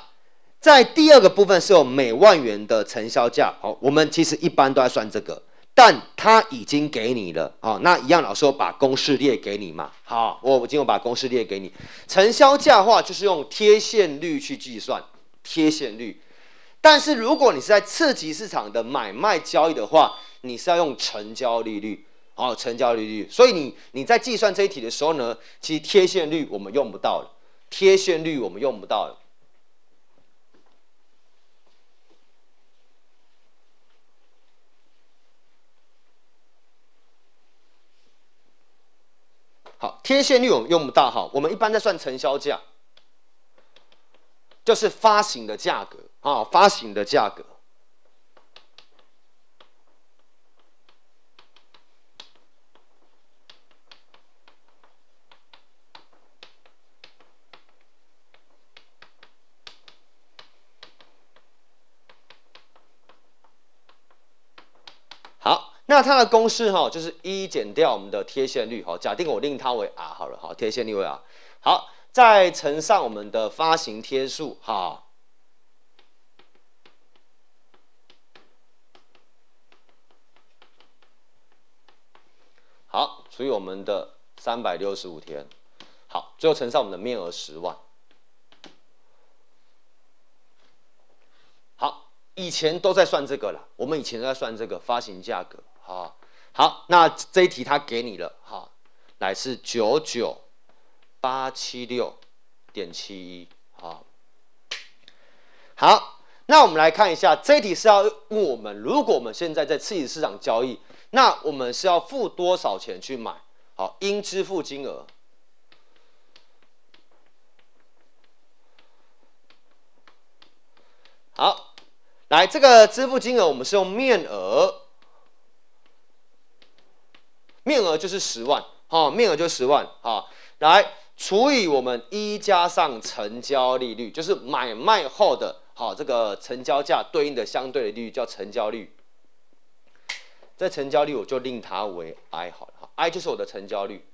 在第二个部分是有每万元的成交价，好，我们其实一般都在算这个。但它已经给你了啊，那一样，老师把公式列给你嘛。好，我今天把公式列给你。成交价的话，就是用贴现率去计算贴现率，但是如果你是在次级市场的买卖交易的话，你是要用成交利率啊，成交利率。所以你你在计算这一题的时候呢，其实贴现率我们用不到了，贴现率我们用不到了。贴现率我们用不大哈，我们一般在算承销价，就是发行的价格啊，发行的价格。那它的公式哈，就是一减掉我们的贴现率哈。假定我令它为 r 好了，哈，贴现率为 r，好再乘上我们的发行贴数哈，好除以我们的三百六十五天，好最后乘上我们的面额十万，好以前都在算这个了，我们以前都在算这个发行价格。好，好，那这一题他给你了，哈，来是九九八七六点七一，好，好，那我们来看一下，这一题是要问我们，如果我们现在在刺激市场交易，那我们是要付多少钱去买？好，应支付金额，好，来这个支付金额，我们是用面额。面额就是十万，哈，面额就十万，哈，来除以我们一加上成交利率，就是买卖后的，好，这个成交价对应的相对的利率叫成交率，这成交率我就令它为 i 好了，哈，i 就是我的成交率。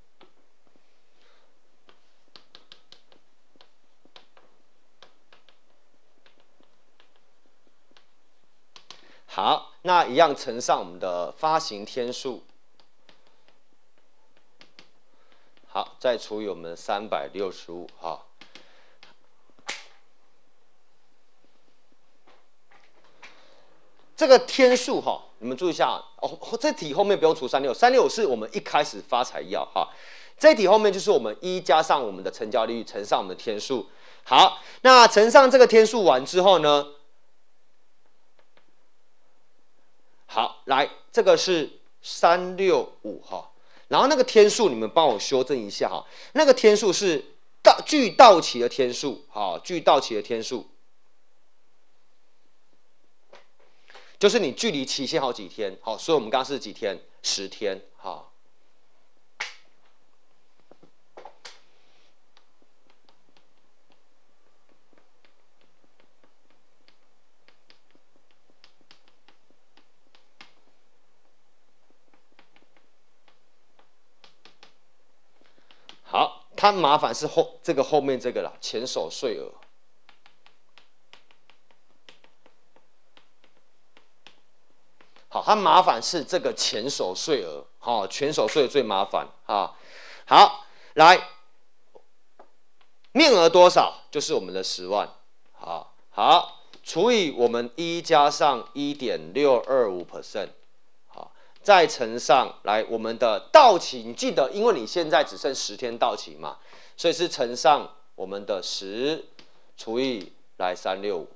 好，那一样乘上我们的发行天数。好，再除以我们三百六十五哈。这个天数哈，你们注意一下哦。这题后面不用除三六，三六五是我们一开始发财要哈。这题后面就是我们一加上我们的成交利率乘上我们的天数。好，那乘上这个天数完之后呢？好，来这个是三六五哈。然后那个天数，你们帮我修正一下哈。那个天数是到据到期的天数，哈，据到期的天数，就是你距离期限好几天，好，所以我们刚是几天，十天，哈。它麻烦是后这个后面这个了，前手税额。好，它麻烦是这个前手税额，哈，前手税额最麻烦，哈。好，来面额多少？就是我们的十万，好，好除以我们一加上一点六二五 percent。再乘上来我们的到期，你记得，因为你现在只剩十天到期嘛，所以是乘上我们的十除以来三六五。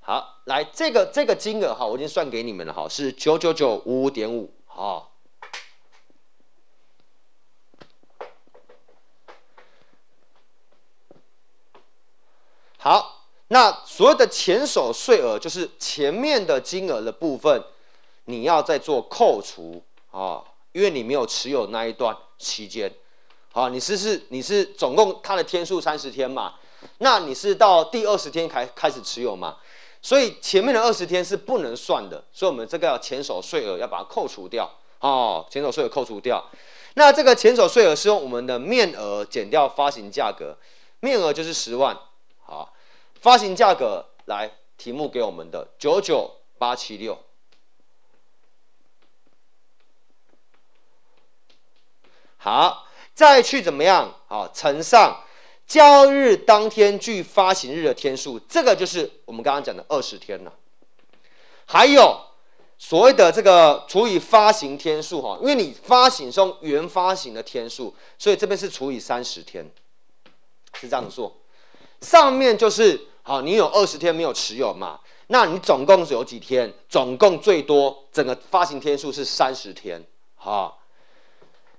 好，来这个这个金额哈，我已经算给你们了哈，是九九九五五点五。好，好。那所有的前手税额，就是前面的金额的部分，你要再做扣除啊，因为你没有持有那一段期间，好，你是是你是总共它的天数三十天嘛，那你是到第二十天才开始持有嘛，所以前面的二十天是不能算的，所以我们这个要前手税额要把它扣除掉哦，前手税额扣除掉。那这个前手税额是用我们的面额减掉发行价格，面额就是十万，好。发行价格来题目给我们的九九八七六，好，再去怎么样啊乘上交易日当天距发行日的天数，这个就是我们刚刚讲的二十天了。还有所谓的这个除以发行天数哈，因为你发行中原发行的天数，所以这边是除以三十天，是这样子做。上面就是好，你有二十天没有持有嘛？那你总共有几天？总共最多整个发行天数是三十天，哈。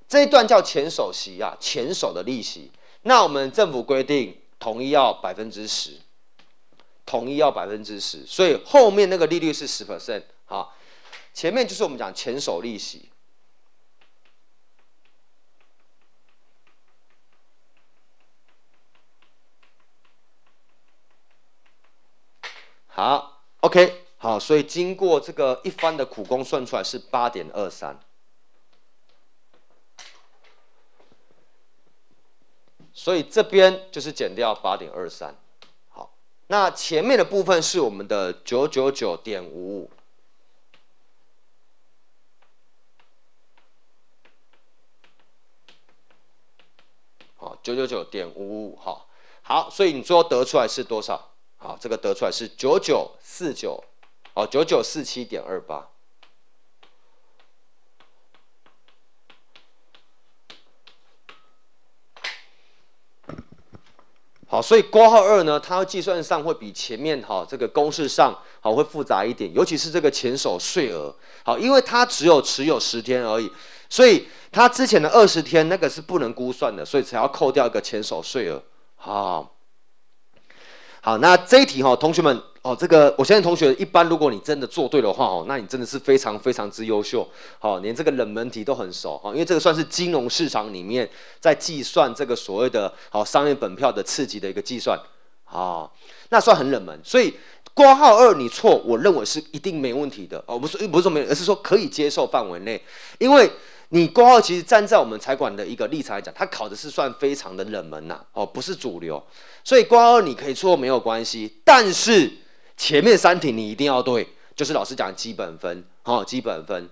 这一段叫前手息啊，前手的利息。那我们政府规定统一要百分之十，统一要百分之十，所以后面那个利率是十 percent 哈。前面就是我们讲前手利息。好，OK，好，所以经过这个一番的苦功算出来是八点二三，所以这边就是减掉八点二三，好，那前面的部分是我们的九九九点五五，好，九九九点五五好，好，所以你最后得出来是多少？好，这个得出来是九九四九，哦，九九四七点二八。好，所以括号二呢，它计算上会比前面哈这个公式上好会复杂一点，尤其是这个前手税额。好，因为它只有持有十天而已，所以它之前的二十天那个是不能估算的，所以才要扣掉一个前手税额。好。好，那这一题哈，同学们哦，这个我相信同学一般，如果你真的做对的话哦，那你真的是非常非常之优秀。好，连这个冷门题都很熟哈，因为这个算是金融市场里面在计算这个所谓的好商业本票的刺激的一个计算啊，那算很冷门。所以括号二你错，我认为是一定没问题的哦。不是不是说没，而是说可以接受范围内，因为。你挂二，其实站在我们财管的一个立场来讲，它考的是算非常的冷门呐，哦，不是主流，所以挂二你可以错没有关系，但是前面三题你一定要对，就是老师讲基本分，好，基本分，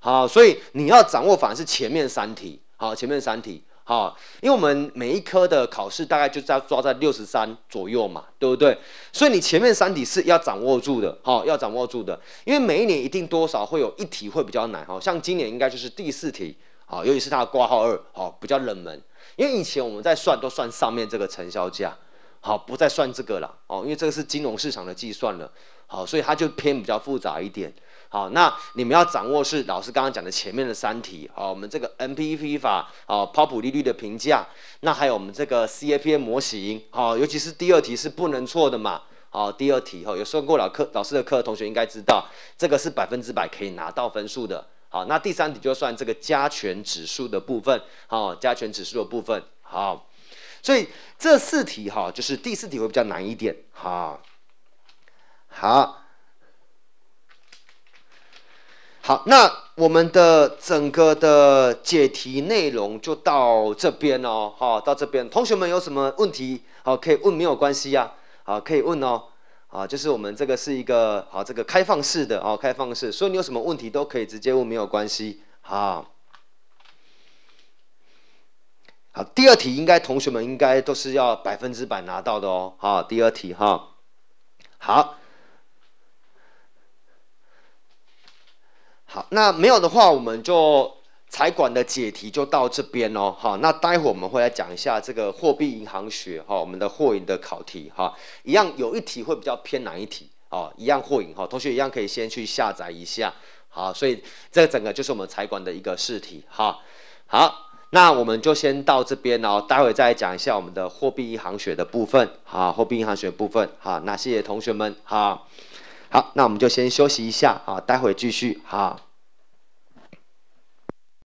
好，所以你要掌握反而是前面三题，好，前面三题。好，因为我们每一科的考试大概就要抓在六十三左右嘛，对不对？所以你前面三题是要掌握住的，好，要掌握住的。因为每一年一定多少会有一题会比较难，哈，像今年应该就是第四题，好，尤其是它的挂号二，好，比较冷门。因为以前我们在算都算上面这个成交价，好，不再算这个了，哦，因为这个是金融市场的计算了，好，所以它就偏比较复杂一点。好，那你们要掌握是老师刚刚讲的前面的三题啊，我们这个 MPEP 法啊，抛谱利率的评价，那还有我们这个 c p m 模型好，尤其是第二题是不能错的嘛。好，第二题哈，有上过老课老师的课同学应该知道，这个是百分之百可以拿到分数的。好，那第三题就算这个加权指数的部分，好，加权指数的部分好，所以这四题哈，就是第四题会比较难一点。好，好。好，那我们的整个的解题内容就到这边哦。好，到这边，同学们有什么问题，好，可以问，没有关系呀。好，可以问哦。啊，就是我们这个是一个好，这个开放式的哦，开放式，所以你有什么问题都可以直接问，没有关系。好，好，第二题应该同学们应该都是要百分之百拿到的哦。好，第二题哈，好。好，那没有的话，我们就财管的解题就到这边哦。好，那待会我们会来讲一下这个货币银行学哈，我们的货银的考题哈，一样有一题会比较偏难一题哦，一样货银哈，同学一样可以先去下载一下。好，所以这整个就是我们财管的一个试题哈。好，那我们就先到这边哦，待会再讲一下我们的货币银行学的部分哈，货币银行学部分哈，那谢谢同学们哈。好，那我们就先休息一下啊，待会继续哈。